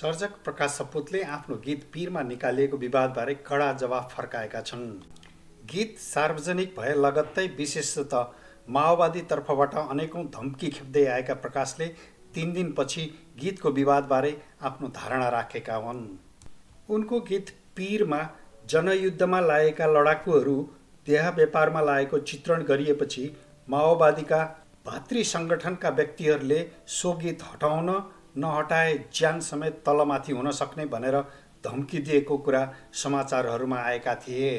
सर्जक प्रकाश सपुतले आफ्नो गीत पिरमा निकालिएको विवादबारे कडा जवाफ फर्काएका छन् गीत सार्वजनिक भए लगत्तै विशेषत माओवादी तर्फबाट अनेकौँ धम्की खेप्दै आएका प्रकाशले तिन दिनपछि गीतको विवादबारे आफ्नो धारणा राखेका हुन् उनको गीत पीरमा जनयुद्धमा लागेका लडाकुहरू देह व्यापारमा लागेको चित्रण गरिएपछि माओवादीका भातृ सङ्गठनका व्यक्तिहरूले सो गीत हटाउन नहटाए ज्यान समेत तलमाथि हुन सक्ने भनेर धम्की दिएको कुरा समाचारहरूमा आएका थिए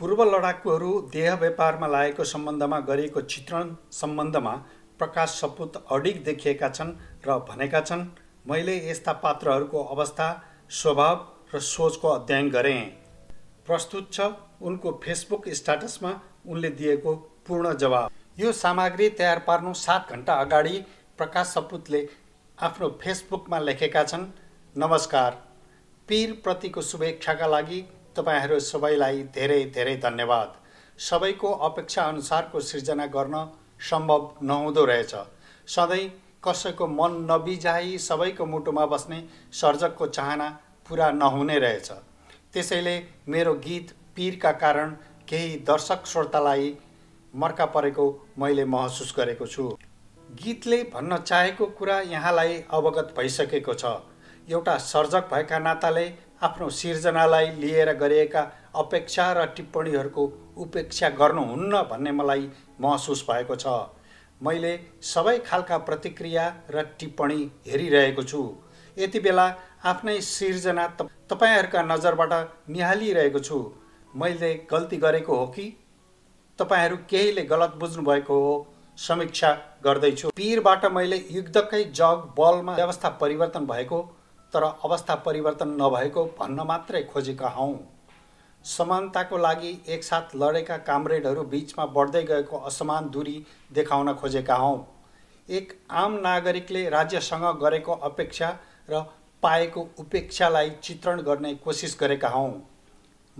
पूर्व लडाकुहरू देह व्यापारमा लागेको सम्बन्धमा गरिएको चित्रण सम्बन्धमा प्रकाश सपुत अडिग देखिएका छन् र भनेका छन् मैले यस्ता पात्रहरूको अवस्था स्वभाव र सोचको अध्ययन गरेँ प्रस्तुत छ उनको फेसबुक स्ट्याटसमा उनले दिएको पूर्ण जवाब यो सामग्री तयार पार्नु सात घन्टा अगाडि प्रकाश सपुतले आफ्नो फेसबुकमा लेखेका छन् नमस्कार पीर प्रतिको शुभेच्छाका लागि तपाईँहरू सबैलाई धेरै धेरै धन्यवाद सबैको अपेक्षाअनुसारको सिर्जना गर्न सम्भव नहुँदो रहेछ सधैँ कसैको मन नबिजाई सबैको मुटुमा बस्ने सर्जकको चाहना पुरा नहुने रहेछ त्यसैले मेरो गीत पीरका कारण केही दर्शक श्रोतालाई मर्का परेको मैले महसुस गरेको छु गीतले भन्न चाहेको कुरा यहाँलाई अवगत भइसकेको छ एउटा सर्जक भएका नाताले आफ्नो सिर्जनालाई लिएर गरिएका अपेक्षा र टिप्पणीहरूको उपेक्षा गर्नुहुन्न भन्ने मलाई महसुस भएको छ मैले सबै खालका प्रतिक्रिया र टिप्पणी हेरिरहेको छु यति बेला आफ्नै सिर्जना त तपाईँहरूका नजरबाट निहालिरहेको छु मैले गल्ती गरेको हो कि तपाईँहरू केहीले गलत बुझ्नुभएको हो समीक्षा गर्दैछु पिरबाट मैले युद्धकै जग बलमा व्यवस्था परिवर्तन भएको तर अवस्था परिवर्तन नभएको भन्न मात्रै खोजेका हौँ समानताको लागि एकसाथ लडेका कामरेडहरू बिचमा बढ्दै गएको असमान दूरी देखाउन खोजेका हौँ एक आम नागरिकले राज्यसँग गरेको अपेक्षा र पाएको उपेक्षालाई चित्रण गर्ने कोसिस गरेका हौँ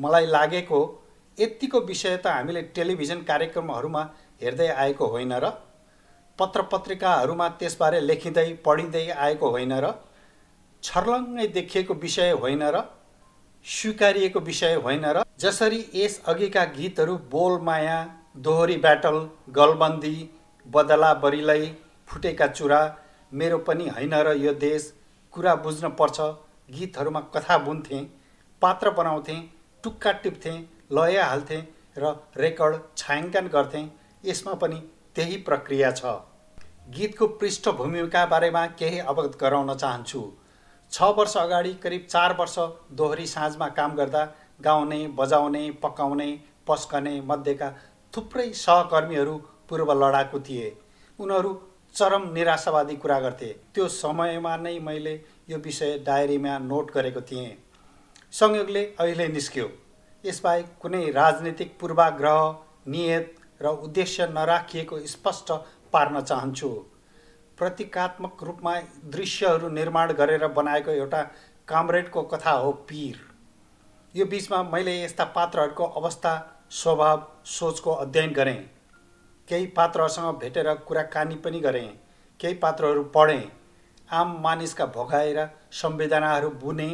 मलाई लागेको यत्तिको विषय त हामीले टेलिभिजन कार्यक्रमहरूमा हेर्दै आएको होइन र पत्र पत्रिकाहरूमा त्यसबारे लेखिँदै पढिँदै आएको होइन र छर्लङ्गै देखिएको विषय होइन र स्वीकारिएको विषय होइन र जसरी यस अघिका गीतहरू बोलमाया दोहोरी ब्याटल गलबन्दी बदला बरिलै फुटेका चुरा मेरो पनि होइन र यो देश कुरा बुझ्न पर्छ गीतहरूमा कथा बुन्थेँ पात्र बनाउँथेँ टुक्का टिप्थेँ लय हाल्थेँ र रेकर्ड छायाङ्कन गर्थेँ यसमा पनि त्यही प्रक्रिया छ गीतको पृष्ठभूमिका बारेमा केही अवगत गराउन चाहन्छु छ वर्ष अगाडि करिब चार वर्ष दोहोरी साँझमा काम गर्दा गाउने बजाउने पकाउने पस्कने मध्येका थुप्रै सहकर्मीहरू पूर्व लडाकु थिए उनीहरू चरम निराशावादी कुरा गर्थे त्यो समयमा नै मैले यो विषय डायरीमा नोट गरेको थिएँ संयोगले अहिले निस्क्यो यसबाहेक कुनै राजनीतिक पूर्वाग्रह नियत र उद्देश्य नराखिएको स्पष्ट पार्न चाहन्छु प्रतीकात्मक रूपमा दृश्यहरू निर्माण गरेर बनाएको एउटा कामरेडको कथा हो पीर यो बिचमा मैले यस्ता पात्रहरूको अवस्था स्वभाव सोचको अध्ययन गरेँ केही पात्रहरूसँग भेटेर कुराकानी पनि गरेँ केही पात्रहरू पढेँ आम मानिसका भोगाएर संवेदनाहरू बुने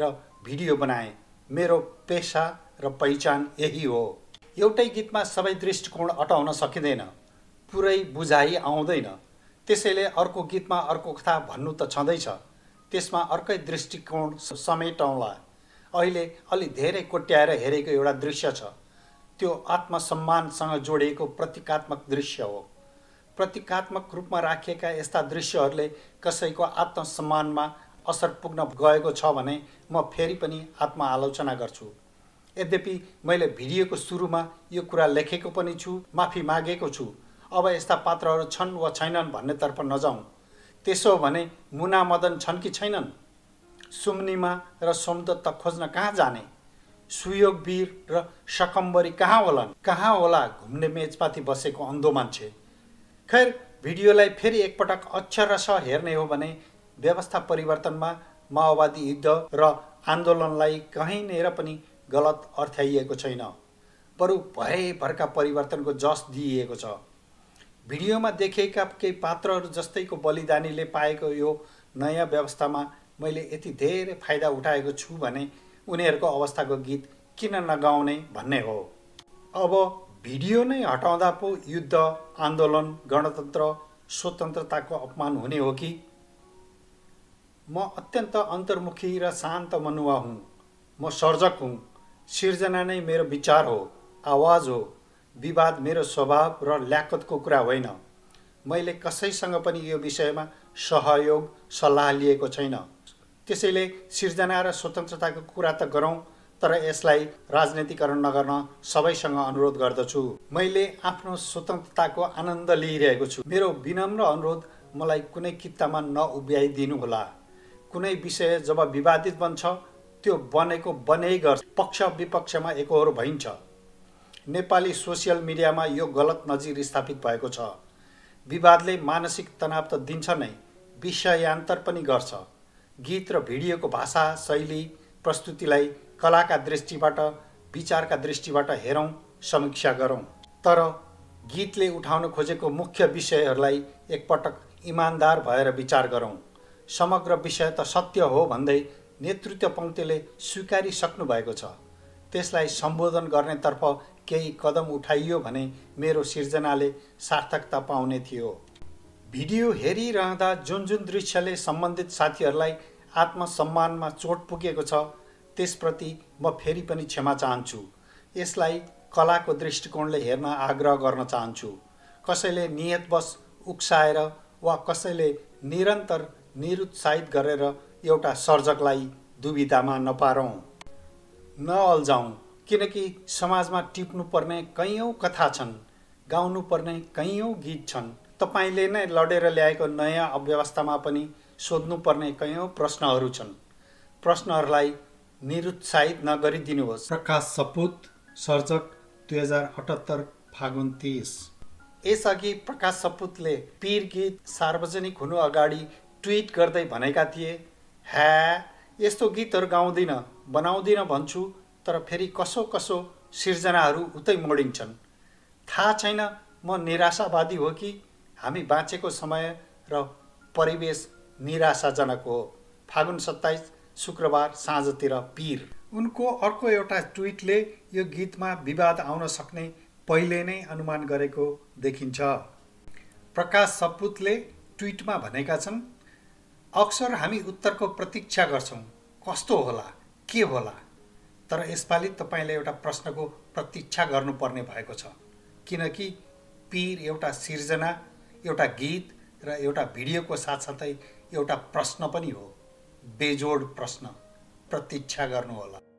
र भिडियो बनाएँ मेरो पेसा र पहिचान यही हो एउटै गीतमा सबै दृष्टिकोण अटाउन सकिँदैन पुरै बुझाइ आउँदैन त्यसैले अर्को गीतमा अर्को कथा भन्नु त छँदैछ त्यसमा अर्कै दृष्टिकोण समेटौँला अहिले अलि धेरै कोट्याएर हेरेको एउटा दृश्य छ त्यो आत्मसम्मानसँग जोडिएको प्रतीकात्मक दृश्य हो प्रतीकात्मक रूपमा राखिएका यस्ता दृश्यहरूले कसैको आत्मसम्मानमा असर पुग्न गएको छ भने म फेरि पनि आत्मआलोचना गर्छु यद्यपि मैले भिडियोको सुरुमा यो कुरा लेखेको पनि छु माफी मागेको छु अब यस्ता पात्रहरू छन् वा छैनन् भन्नेतर्फ नजाउँ त्यसो भने मुना मदन छन् कि छैनन् सुम्निमा र सोमदत्त खोज्न कहाँ जाने सुयोगवीर र सकम्बरी कहाँ होलान् कहाँ होला घुम्ने मेजमाथि बसेको अन्धो मान्छे खैर भिडियोलाई फेरि एकपटक अक्षरस हेर्ने हो भने व्यवस्था परिवर्तनमा माओवादी युद्ध र आन्दोलनलाई कहीँनिर पनि गलत अर्थ्याइएको छैन बरु भएभरका परिवर्तनको जस दिइएको छ भिडियोमा देखेका केही पात्रहरू जस्तैको बलिदानीले पाएको यो नयाँ व्यवस्थामा मैले यति धेरै फाइदा उठाएको छु भने उनीहरूको अवस्थाको गीत किन नगाउने भन्ने हो अब भिडियो नै हटाउँदा पो युद्ध आन्दोलन गणतन्त्र स्वतन्त्रताको अपमान हुने हो कि म अत्यन्त अन्तर्मुखी र शान्त मनुवा हुँ म सर्जक हुँ सिर्जना नै मेरो विचार हो आवाज हो विवाद मेरो स्वभाव र ल्याकतको कुरा होइन मैले कसैसँग पनि यो विषयमा सहयोग सल्लाह लिएको छैन त्यसैले सिर्जना र स्वतन्त्रताको कुरा त गरौँ तर यसलाई राजनीतिकरण नगर्न सबैसँग अनुरोध गर्दछु मैले आफ्नो स्वतन्त्रताको आनन्द लिइरहेको छु मेरो विनम्र अनुरोध मलाई कुनै कितामा नउभ्याइदिनुहोला कुनै विषय जब विवादित बन्छ त्यो बनेको बनै गर्छ पक्ष विपक्षमा एकहरू भइन्छ नेपाली सोसियल मिडियामा यो गलत नजिर स्थापित भएको छ विवादले मानसिक तनाव त दिन्छ नै विषयान्तर पनि गर्छ गीत र भिडियोको भाषा शैली प्रस्तुतिलाई कलाका दृष्टिबाट विचारका दृष्टिबाट हेरौँ समीक्षा गरौँ तर गीतले उठाउन खोजेको मुख्य विषयहरूलाई एकपटक इमान्दार भएर विचार गरौँ समग्र विषय त सत्य हो भन्दै नेतृत्व पङ्क्तिले स्वीकारिसक्नु भएको छ त्यसलाई सम्बोधन गर्नेतर्फ केही कदम उठाइयो भने मेरो सिर्जनाले सार्थकता पाउने थियो भिडियो हेरिरहँदा जुन जुन दृश्यले सम्बन्धित साथीहरूलाई आत्मसम्मानमा चोट पुगेको छ त्यसप्रति म फेरि पनि क्षमा चाहन्छु यसलाई कलाको दृष्टिकोणले हेर्न आग्रह गर्न चाहन्छु कसैले नियतवश उक्साएर वा कसैले निरन्तर निरुत्साहित गरेर एउटा सर्जकलाई दुविधामा नपारौँ नअल्झाउँ किनकि समाजमा टिप्नुपर्ने कैयौँ कथा छन् गाउनुपर्ने कैयौँ गीत छन् तपाईँले नै लडेर ल्याएको नयाँ अव्यवस्थामा पनि सोध्नुपर्ने कैयौँ प्रश्नहरू छन् प्रश्नहरूलाई निरुत्साहित नगरिदिनुहोस् प्रकाश सपुत सर्जक दुई हजार अठहत्तर फागुन तिस यसअघि प्रकाश सपुतले पीर गीत सार्वजनिक हुनु अगाडि ट्विट गर्दै भनेका थिए ह्या यस्तो गीतहरू गाउँदिनँ बनाउँदिनँ भन्छु तर फेरि कसो कसो सिर्जनाहरू उतै मोडिन्छन् थाहा छैन म निराशावादी हो कि हामी बाँचेको समय र परिवेश निराशाजनक हो फागुन सत्ताइस शुक्रबार साँझतिर पीर उनको अर्को एउटा ट्विटले यो गीतमा विवाद आउन सक्ने पहिले नै अनुमान गरेको देखिन्छ प्रकाश सपुतले ट्विटमा भनेका छन् अक्सर हामी उत्तरको प्रतीक्षा गर्छौँ कस्तो होला के होला तर यसपालि तपाईँले एउटा प्रश्नको प्रतीक्षा गर्नुपर्ने भएको छ किनकि पिर एउटा सिर्जना एउटा गीत र एउटा भिडियोको साथसाथै एउटा प्रश्न पनि हो बेजोड प्रश्न प्रतीक्षा गर्नु होला